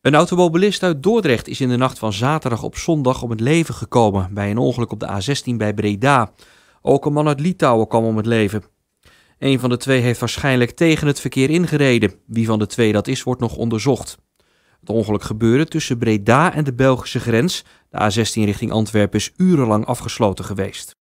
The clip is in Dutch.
Een automobilist uit Dordrecht is in de nacht van zaterdag op zondag om het leven gekomen bij een ongeluk op de A16 bij Breda. Ook een man uit Litouwen kwam om het leven. Een van de twee heeft waarschijnlijk tegen het verkeer ingereden. Wie van de twee dat is, wordt nog onderzocht. Het ongeluk gebeurde tussen Breda en de Belgische grens. De A16 richting Antwerpen is urenlang afgesloten geweest.